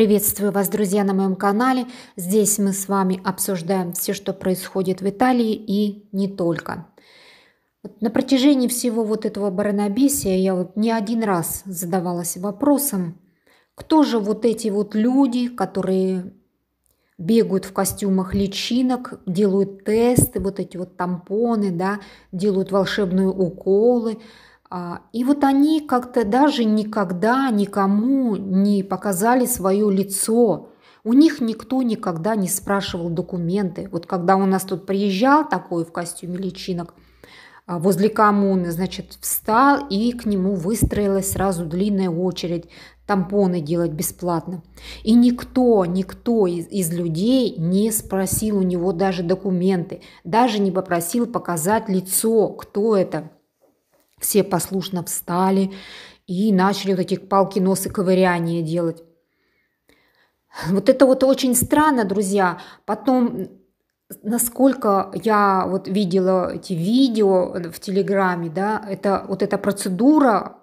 Приветствую вас, друзья, на моем канале. Здесь мы с вами обсуждаем все, что происходит в Италии и не только. На протяжении всего вот этого баранобесия я вот не один раз задавалась вопросом, кто же вот эти вот люди, которые бегают в костюмах личинок, делают тесты, вот эти вот тампоны, да, делают волшебные уколы – а, и вот они как-то даже никогда никому не показали свое лицо. У них никто никогда не спрашивал документы. Вот когда у нас тут приезжал такой в костюме личинок, а, возле коммуны, значит, встал, и к нему выстроилась сразу длинная очередь тампоны делать бесплатно. И никто, никто из, из людей не спросил у него даже документы, даже не попросил показать лицо, кто это – все послушно встали и начали вот эти палки-носы ковыряния делать. Вот это вот очень странно, друзья. Потом, насколько я вот видела эти видео в Телеграме, да, это вот эта процедура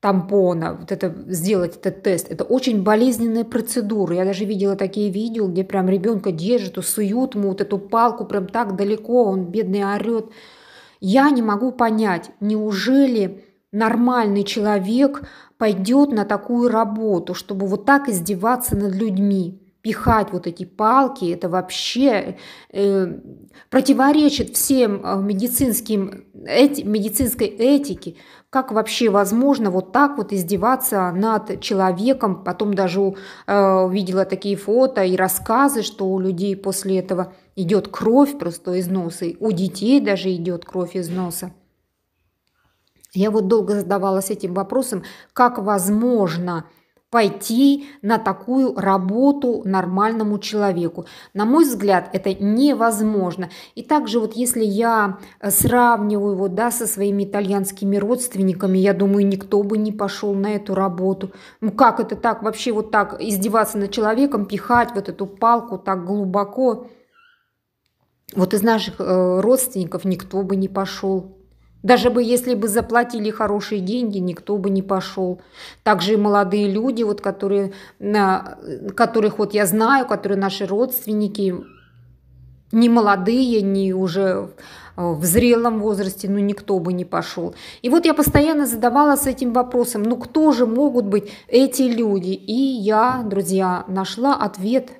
тампона, вот это сделать этот тест, это очень болезненная процедура. Я даже видела такие видео, где прям ребенка держат, усуют ему вот эту палку прям так далеко, он бедный орет. Я не могу понять, неужели нормальный человек пойдет на такую работу, чтобы вот так издеваться над людьми, пихать вот эти палки, это вообще э, противоречит всем э, медицинским, эти, медицинской этике. Как вообще возможно вот так вот издеваться над человеком? Потом даже э, увидела такие фото и рассказы, что у людей после этого – идет кровь просто из носа, у детей даже идет кровь из носа. Я вот долго задавалась этим вопросом, как возможно пойти на такую работу нормальному человеку. На мой взгляд, это невозможно. И также вот если я сравниваю вот, да, со своими итальянскими родственниками, я думаю, никто бы не пошел на эту работу. Ну как это так, вообще вот так издеваться над человеком, пихать вот эту палку так глубоко – вот из наших э, родственников никто бы не пошел. Даже бы, если бы заплатили хорошие деньги, никто бы не пошел. Также и молодые люди, вот, которые, на, которых вот я знаю, которые наши родственники, не молодые, не уже в э, зрелом возрасте, ну никто бы не пошел. И вот я постоянно задавалась этим вопросом, ну кто же могут быть эти люди? И я, друзья, нашла ответ,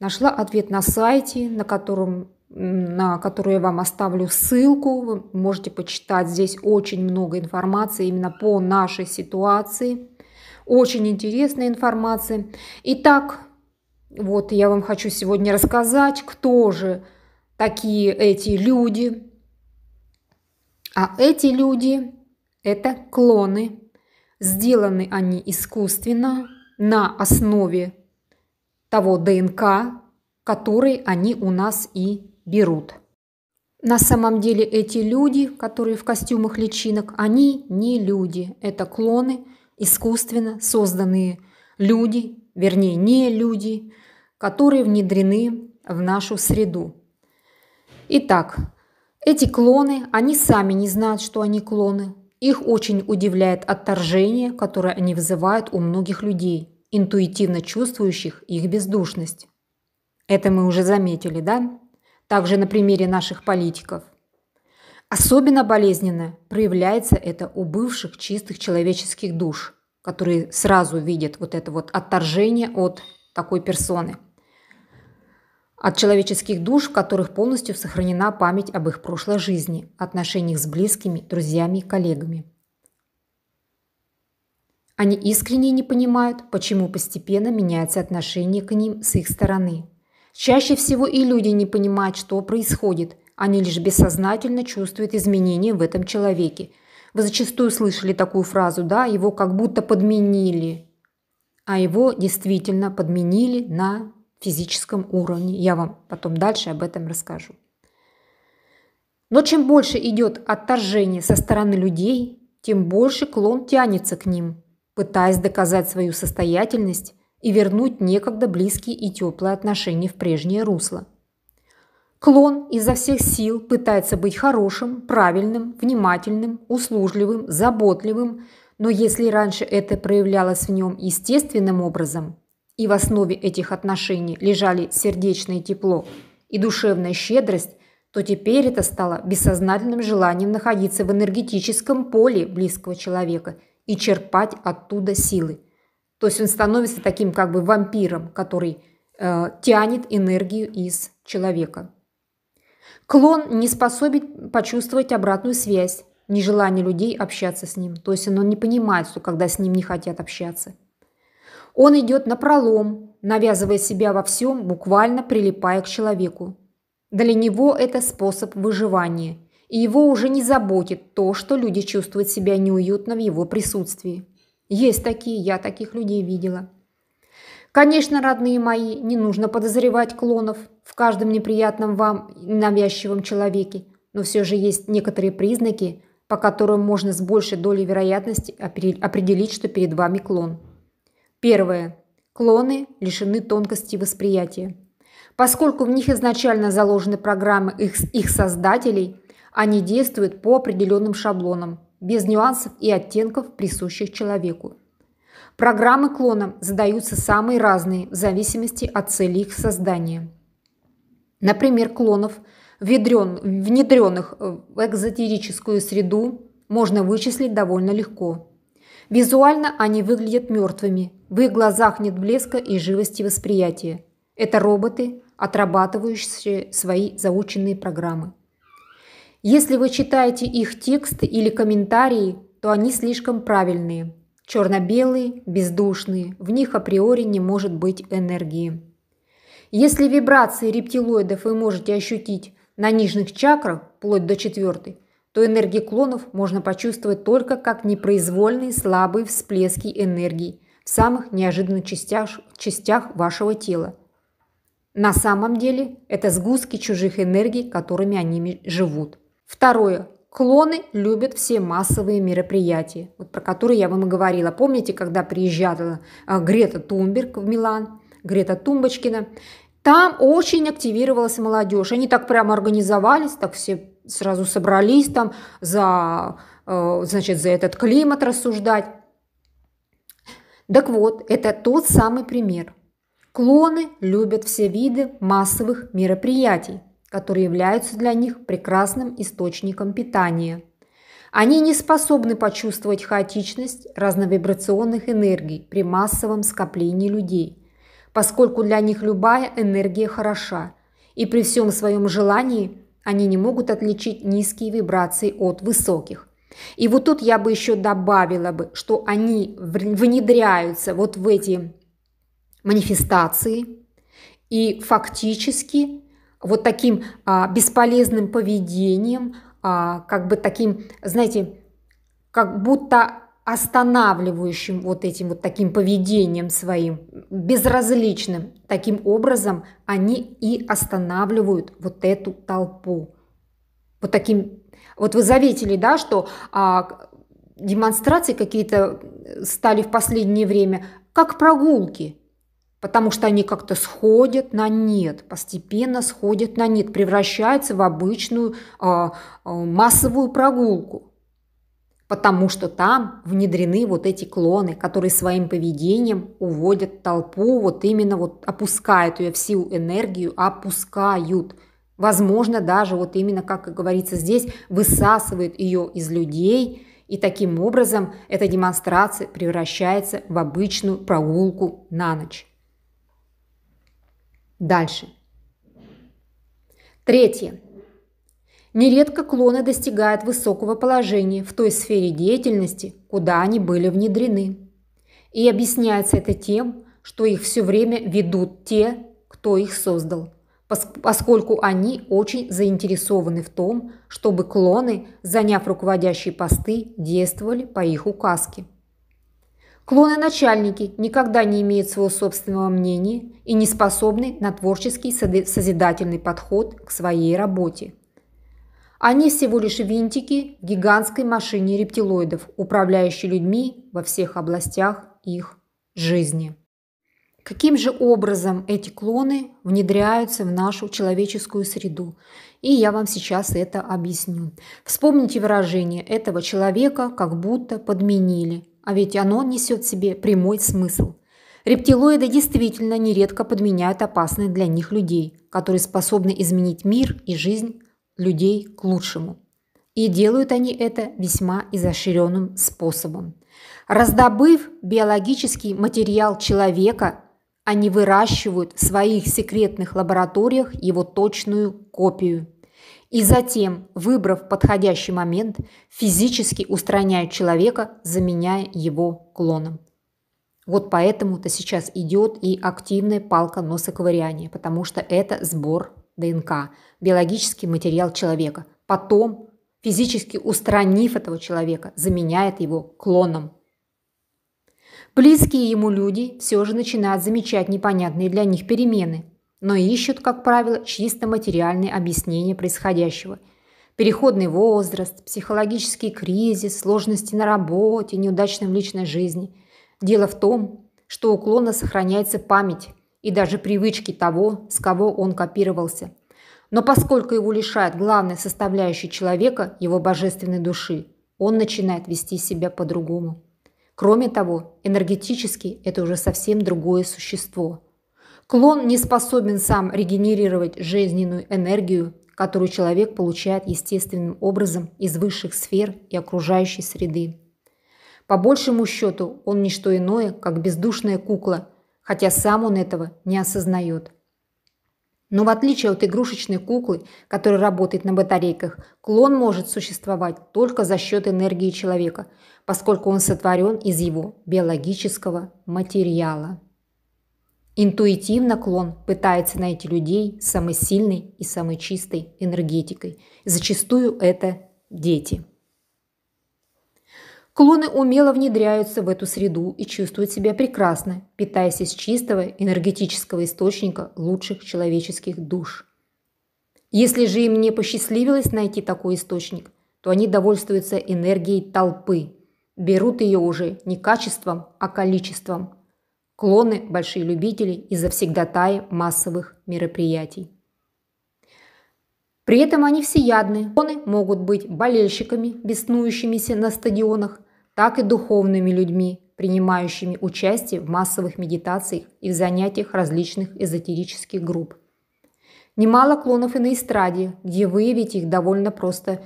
нашла ответ на сайте, на котором на которую я вам оставлю ссылку. Вы можете почитать. Здесь очень много информации именно по нашей ситуации. Очень интересная информация. Итак, вот я вам хочу сегодня рассказать, кто же такие эти люди. А эти люди – это клоны. Сделаны они искусственно на основе того ДНК, который они у нас и берут. На самом деле эти люди, которые в костюмах личинок, они не люди. Это клоны, искусственно созданные люди, вернее не люди, которые внедрены в нашу среду. Итак, эти клоны, они сами не знают, что они клоны. Их очень удивляет отторжение, которое они вызывают у многих людей, интуитивно чувствующих их бездушность. Это мы уже заметили, да? также на примере наших политиков. Особенно болезненно проявляется это у бывших чистых человеческих душ, которые сразу видят вот это вот отторжение от такой персоны, от человеческих душ, в которых полностью сохранена память об их прошлой жизни, отношениях с близкими, друзьями, коллегами. Они искренне не понимают, почему постепенно меняется отношение к ним с их стороны – Чаще всего и люди не понимают, что происходит. Они лишь бессознательно чувствуют изменения в этом человеке. Вы зачастую слышали такую фразу, да, его как будто подменили. А его действительно подменили на физическом уровне. Я вам потом дальше об этом расскажу. Но чем больше идет отторжение со стороны людей, тем больше клон тянется к ним, пытаясь доказать свою состоятельность и вернуть некогда близкие и теплые отношения в прежнее русло. Клон изо всех сил пытается быть хорошим, правильным, внимательным, услужливым, заботливым, но если раньше это проявлялось в нем естественным образом, и в основе этих отношений лежали сердечное тепло и душевная щедрость, то теперь это стало бессознательным желанием находиться в энергетическом поле близкого человека и черпать оттуда силы. То есть он становится таким как бы вампиром, который э, тянет энергию из человека. Клон не способен почувствовать обратную связь, нежелание людей общаться с ним. То есть он не понимает, что когда с ним не хотят общаться. Он идет на пролом, навязывая себя во всем, буквально прилипая к человеку. Для него это способ выживания, и его уже не заботит то, что люди чувствуют себя неуютно в его присутствии. Есть такие, я таких людей видела. Конечно, родные мои, не нужно подозревать клонов в каждом неприятном вам навязчивом человеке, но все же есть некоторые признаки, по которым можно с большей долей вероятности определить, что перед вами клон. Первое. Клоны лишены тонкости восприятия. Поскольку в них изначально заложены программы их, их создателей, они действуют по определенным шаблонам, без нюансов и оттенков, присущих человеку. Программы клона задаются самые разные в зависимости от цели их создания. Например, клонов, внедрен, внедренных в экзотерическую среду, можно вычислить довольно легко. Визуально они выглядят мертвыми, в их глазах нет блеска и живости восприятия. Это роботы, отрабатывающие свои заученные программы. Если вы читаете их текст или комментарии, то они слишком правильные. Черно-белые, бездушные, в них априори не может быть энергии. Если вибрации рептилоидов вы можете ощутить на нижних чакрах, вплоть до четвертой, то энергии клонов можно почувствовать только как непроизвольные слабые всплески энергии в самых неожиданных частях, частях вашего тела. На самом деле это сгустки чужих энергий, которыми они живут. Второе. Клоны любят все массовые мероприятия, вот про которые я вам и говорила. Помните, когда приезжала а, Грета Тунберг в Милан, Грета Тумбочкина, там очень активировалась молодежь. Они так прямо организовались, так все сразу собрались там за, э, значит, за этот климат рассуждать. Так вот, это тот самый пример. Клоны любят все виды массовых мероприятий – которые являются для них прекрасным источником питания. Они не способны почувствовать хаотичность разновибрационных энергий при массовом скоплении людей, поскольку для них любая энергия хороша, и при всем своем желании они не могут отличить низкие вибрации от высоких. И вот тут я бы еще добавила бы, что они внедряются вот в эти манифестации и фактически вот таким а, бесполезным поведением, а, как бы таким, знаете, как будто останавливающим вот этим вот таким поведением своим, безразличным. Таким образом они и останавливают вот эту толпу. Вот таким... Вот вы заметили, да, что а, демонстрации какие-то стали в последнее время как прогулки – потому что они как-то сходят на нет, постепенно сходят на нет, превращаются в обычную э, массовую прогулку потому что там внедрены вот эти клоны, которые своим поведением уводят толпу, вот именно вот опускают ее всю энергию, опускают. Возможно, даже вот именно, как говорится здесь, высасывают ее из людей, и таким образом эта демонстрация превращается в обычную прогулку на ночь дальше. Третье. Нередко клоны достигают высокого положения в той сфере деятельности, куда они были внедрены. И объясняется это тем, что их все время ведут те, кто их создал, поскольку они очень заинтересованы в том, чтобы клоны, заняв руководящие посты, действовали по их указке. Клоны-начальники никогда не имеют своего собственного мнения и не способны на творческий созидательный подход к своей работе. Они всего лишь винтики в гигантской машине рептилоидов, управляющей людьми во всех областях их жизни. Каким же образом эти клоны внедряются в нашу человеческую среду? И я вам сейчас это объясню. Вспомните выражение «этого человека как будто подменили» а ведь оно несет в себе прямой смысл. Рептилоиды действительно нередко подменяют опасных для них людей, которые способны изменить мир и жизнь людей к лучшему. И делают они это весьма изощренным способом. Раздобыв биологический материал человека, они выращивают в своих секретных лабораториях его точную копию и затем, выбрав подходящий момент, физически устраняют человека, заменяя его клоном. Вот поэтому-то сейчас идет и активная палка носоковыряния, потому что это сбор ДНК, биологический материал человека. Потом, физически устранив этого человека, заменяет его клоном. Близкие ему люди все же начинают замечать непонятные для них перемены – но ищут, как правило, чисто материальные объяснения происходящего. Переходный возраст, психологический кризис, сложности на работе, неудачно в личной жизни. Дело в том, что у сохраняется память и даже привычки того, с кого он копировался. Но поскольку его лишает главной составляющей человека, его божественной души, он начинает вести себя по-другому. Кроме того, энергетически это уже совсем другое существо – Клон не способен сам регенерировать жизненную энергию, которую человек получает естественным образом из высших сфер и окружающей среды. По большему счету он не что иное, как бездушная кукла, хотя сам он этого не осознает. Но в отличие от игрушечной куклы, которая работает на батарейках, клон может существовать только за счет энергии человека, поскольку он сотворен из его биологического материала. Интуитивно клон пытается найти людей с самой сильной и самой чистой энергетикой. Зачастую это дети. Клоны умело внедряются в эту среду и чувствуют себя прекрасно, питаясь из чистого энергетического источника лучших человеческих душ. Если же им не посчастливилось найти такой источник, то они довольствуются энергией толпы, берут ее уже не качеством, а количеством – клоны – большие любители и завсегдатаи массовых мероприятий. При этом они всеядны. Клоны могут быть болельщиками, беснующимися на стадионах, так и духовными людьми, принимающими участие в массовых медитациях и в занятиях различных эзотерических групп. Немало клонов и на эстраде, где выявить их довольно просто.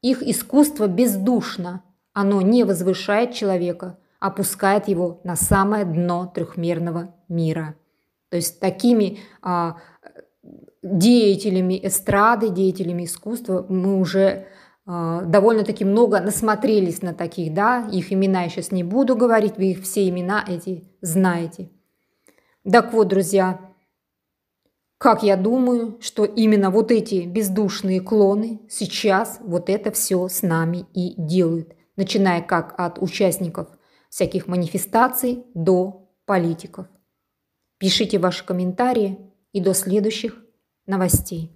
Их искусство бездушно, оно не возвышает человека, опускает его на самое дно трехмерного мира. То есть такими а, деятелями эстрады, деятелями искусства мы уже а, довольно-таки много насмотрелись на таких, да, их имена я сейчас не буду говорить, вы их все имена эти знаете. Так вот, друзья, как я думаю, что именно вот эти бездушные клоны сейчас вот это все с нами и делают, начиная как от участников всяких манифестаций до политиков. Пишите ваши комментарии и до следующих новостей.